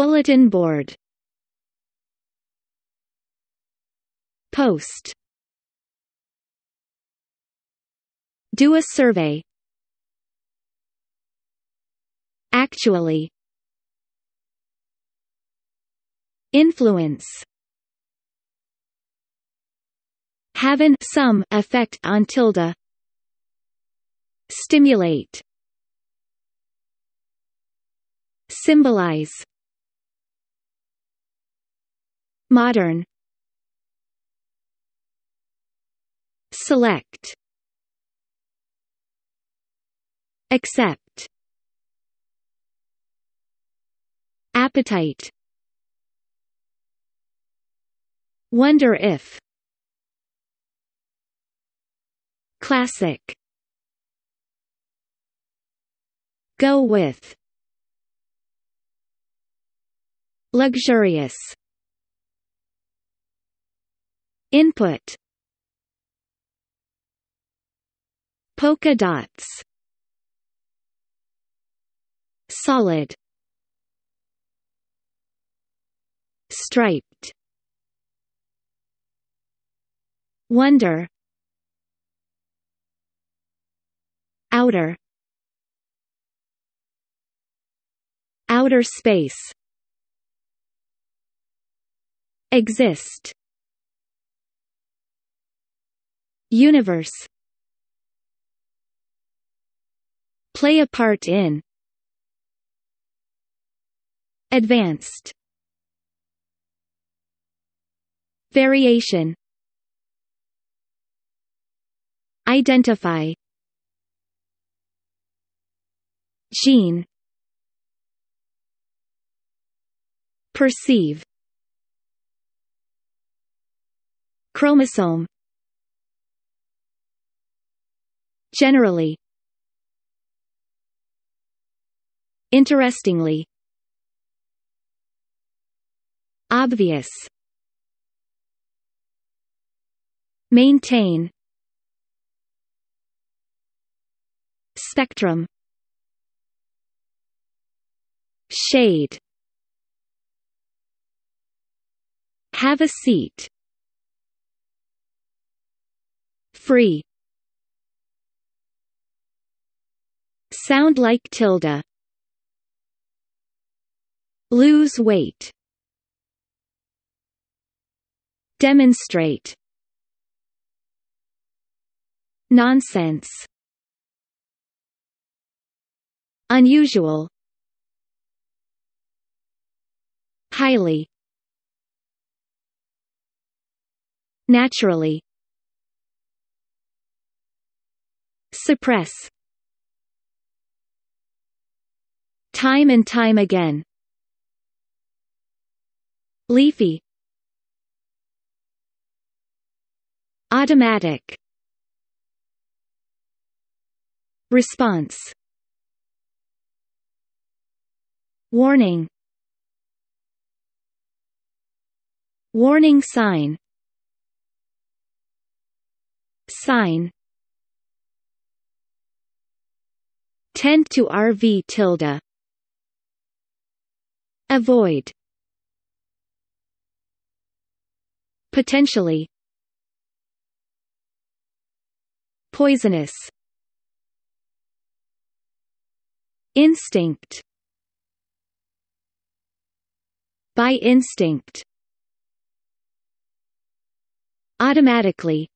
Bulletin board Post Do a survey Actually Influence Have an some effect on tilde Stimulate Symbolize Modern Select Accept Appetite Wonder if Classic Go with Luxurious Input Polka dots Solid Striped Wonder Outer Outer space Exist Universe Play a part in Advanced Variation Identify Gene Perceive Chromosome Generally Interestingly Obvious Maintain Spectrum Shade Have a seat Free Sound like tilde Lose weight Demonstrate Nonsense Unusual Highly Naturally Suppress Time and time again Leafy Automatic Response Warning Warning sign Sign Tend to RV tilde Avoid Potentially Poisonous Instinct By instinct Automatically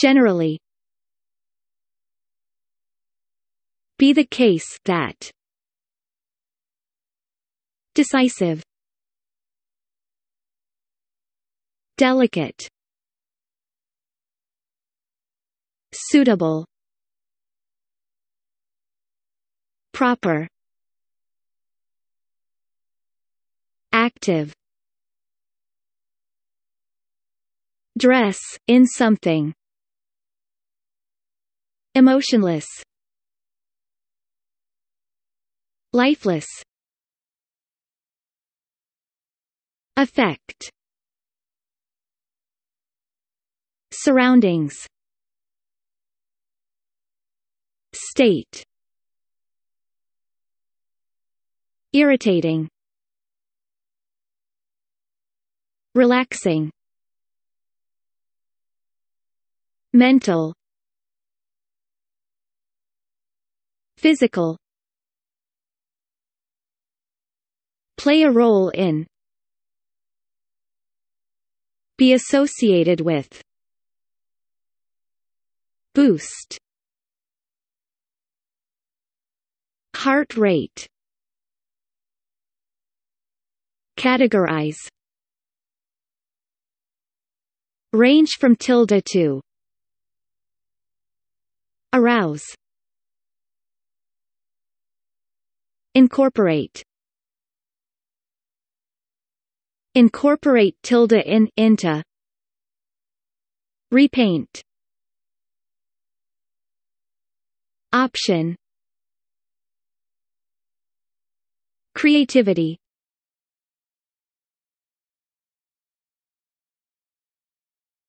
Generally Be the case that Decisive Delicate Suitable Proper Active Dress, in something Emotionless Lifeless Effect Surroundings State Irritating Relaxing Mental Physical Play a role in be associated with boost heart rate categorize range from tilde to arouse incorporate Incorporate tilde in into Repaint Option Creativity